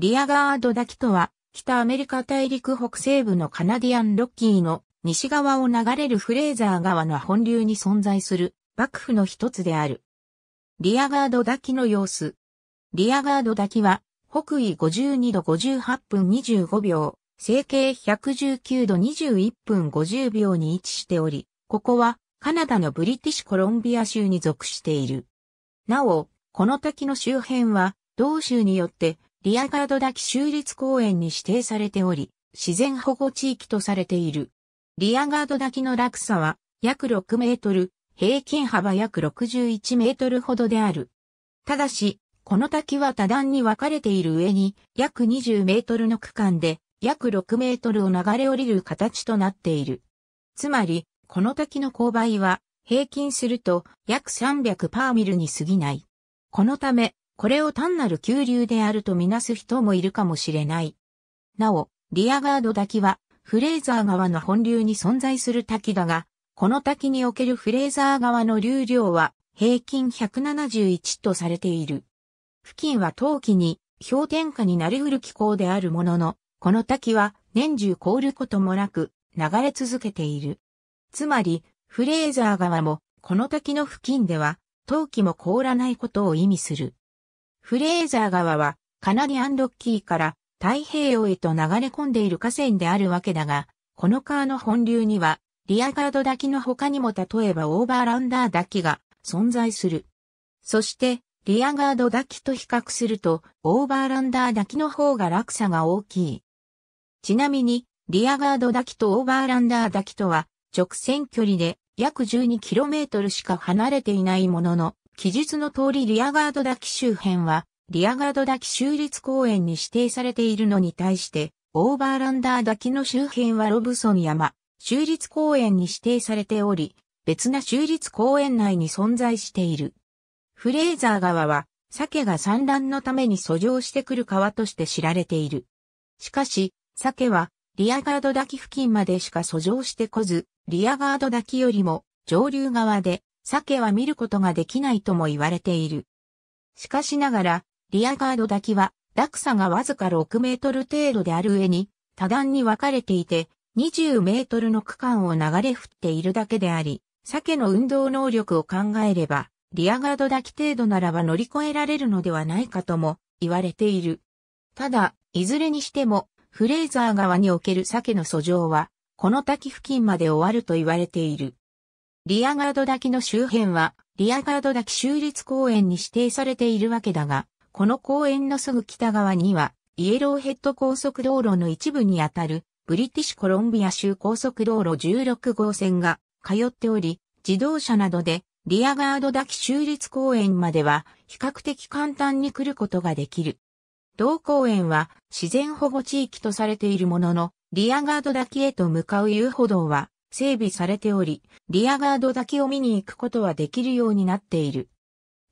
リアガード滝とは、北アメリカ大陸北西部のカナディアンロッキーの西側を流れるフレーザー川の本流に存在する幕府の一つである。リアガード滝の様子。リアガード滝は、北緯52度58分25秒、西経119度21分50秒に位置しており、ここはカナダのブリティッシュコロンビア州に属している。なお、この滝の周辺は、同州によってリアガード滝州立公園に指定されており、自然保護地域とされている。リアガード滝の落差は約6メートル、平均幅約61メートルほどである。ただし、この滝は多段に分かれている上に約20メートルの区間で約6メートルを流れ降りる形となっている。つまり、この滝の勾配は平均すると約300パーミルに過ぎない。このため、これを単なる急流であるとみなす人もいるかもしれない。なお、リアガード滝は、フレーザー川の本流に存在する滝だが、この滝におけるフレーザー川の流量は平均171とされている。付近は冬季に氷点下になりうる気候であるものの、この滝は年中凍ることもなく流れ続けている。つまり、フレーザー川もこの滝の付近では冬季も凍らないことを意味する。フレーザー川はカナディアンロッキーから太平洋へと流れ込んでいる河川であるわけだが、この川の本流にはリアガード滝の他にも例えばオーバーランダー滝が存在する。そしてリアガード滝と比較するとオーバーランダー滝の方が落差が大きい。ちなみにリアガード滝とオーバーランダー滝とは直線距離で約 12km しか離れていないものの記述の通りリアガード滝周辺は、リアガード滝州立公園に指定されているのに対して、オーバーランダー滝の周辺はロブソン山、州立公園に指定されており、別な州立公園内に存在している。フレーザー川は、鮭が産卵のために遡上してくる川として知られている。しかし、鮭は、リアガード滝付近までしか遡上してこず、リアガード滝よりも、上流側で、鮭は見ることができないとも言われている。しかしながら、リアガード滝は、落差がわずか6メートル程度である上に、多段に分かれていて、20メートルの区間を流れ降っているだけであり、鮭の運動能力を考えれば、リアガード滝程度ならば乗り越えられるのではないかとも言われている。ただ、いずれにしても、フレーザー側における鮭の遡上は、この滝付近まで終わると言われている。リアガード滝の周辺は、リアガード滝州立公園に指定されているわけだが、この公園のすぐ北側には、イエローヘッド高速道路の一部にあたる、ブリティッシュコロンビア州高速道路16号線が通っており、自動車などでリアガード滝州立公園までは比較的簡単に来ることができる。同公園は自然保護地域とされているものの、リアガード滝へと向かう遊歩道は整備されており、リアガードだけを見に行くことはできるようになっている。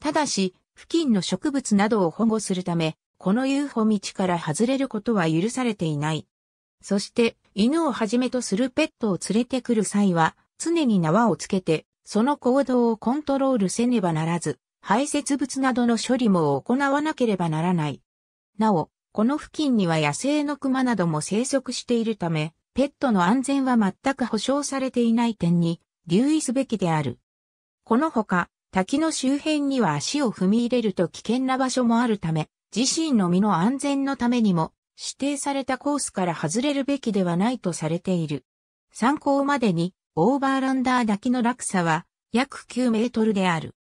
ただし、付近の植物などを保護するため、この遊歩道から外れることは許されていない。そして、犬をはじめとするペットを連れてくる際は、常に縄をつけて、その行動をコントロールせねばならず、排泄物などの処理も行わなければならない。なお、この付近には野生の熊なども生息しているため、ペットの安全は全く保障されていない点に留意すべきである。このほか、滝の周辺には足を踏み入れると危険な場所もあるため、自身の身の安全のためにも、指定されたコースから外れるべきではないとされている。参考までに、オーバーランダー滝の落差は、約9メートルである。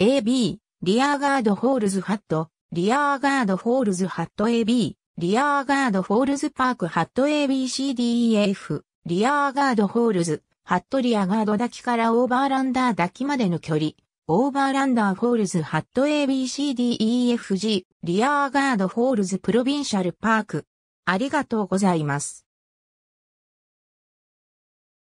AB、リアーガードホールズハット、リアーガードホールズハット AB、リアーガードフォールズパークハット ABCDEF、リアーガードフォールズ、ハットリアガードけからオーバーランダーけまでの距離、オーバーランダーフォールズハット ABCDEFG、リアーガードフォールズプロビンシャルパーク。ありがとうございます。